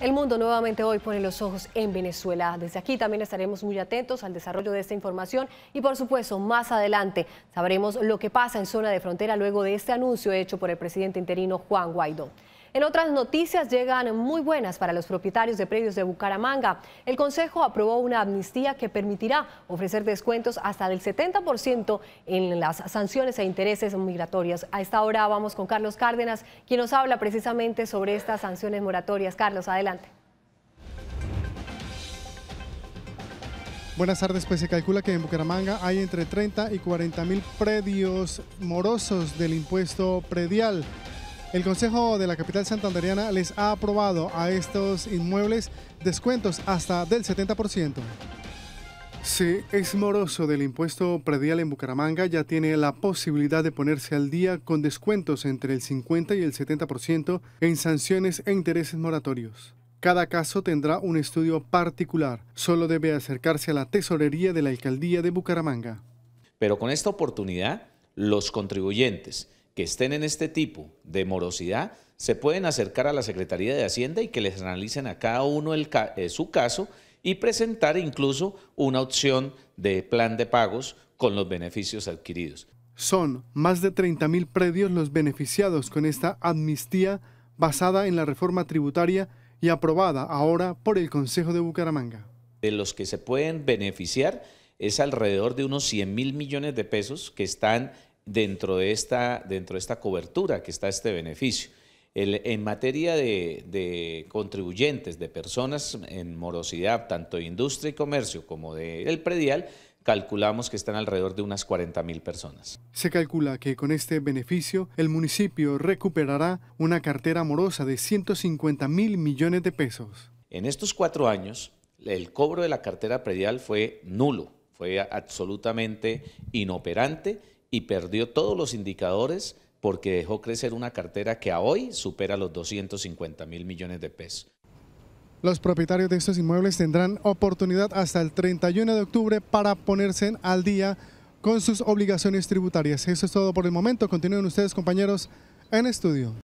El mundo nuevamente hoy pone los ojos en Venezuela. Desde aquí también estaremos muy atentos al desarrollo de esta información y por supuesto más adelante sabremos lo que pasa en zona de frontera luego de este anuncio hecho por el presidente interino Juan Guaidó. En otras noticias llegan muy buenas para los propietarios de predios de Bucaramanga. El Consejo aprobó una amnistía que permitirá ofrecer descuentos hasta del 70% en las sanciones e intereses migratorios. A esta hora vamos con Carlos Cárdenas, quien nos habla precisamente sobre estas sanciones moratorias. Carlos, adelante. Buenas tardes, pues se calcula que en Bucaramanga hay entre 30 y 40 mil predios morosos del impuesto predial. El Consejo de la Capital Santanderiana les ha aprobado a estos inmuebles descuentos hasta del 70%. Si es moroso del impuesto predial en Bucaramanga, ya tiene la posibilidad de ponerse al día con descuentos entre el 50 y el 70% en sanciones e intereses moratorios. Cada caso tendrá un estudio particular. Solo debe acercarse a la tesorería de la alcaldía de Bucaramanga. Pero con esta oportunidad, los contribuyentes que estén en este tipo de morosidad se pueden acercar a la Secretaría de Hacienda y que les analicen a cada uno eh, su caso y presentar incluso una opción de plan de pagos con los beneficios adquiridos. Son más de mil predios los beneficiados con esta amnistía basada en la reforma tributaria y aprobada ahora por el Consejo de Bucaramanga. De los que se pueden beneficiar es alrededor de unos 100 mil millones de pesos que están dentro de esta, dentro de esta cobertura que está este beneficio. en materia de, contribuyentes, de personas en morosidad, tanto de industria y comercio como del predial, calculamos que están alrededor de unas 40 mil personas. Se calcula que con este beneficio el municipio recuperará una cartera morosa de 150 mil millones de pesos. En estos cuatro años, el cobro de la cartera predial fue nulo, fue absolutamente inoperante y perdió todos los indicadores porque dejó crecer una cartera que a hoy supera los 250 mil millones de pesos. Los propietarios de estos inmuebles tendrán oportunidad hasta el 31 de octubre para ponerse al día con sus obligaciones tributarias. Eso es todo por el momento. Continúen ustedes, compañeros, en estudio.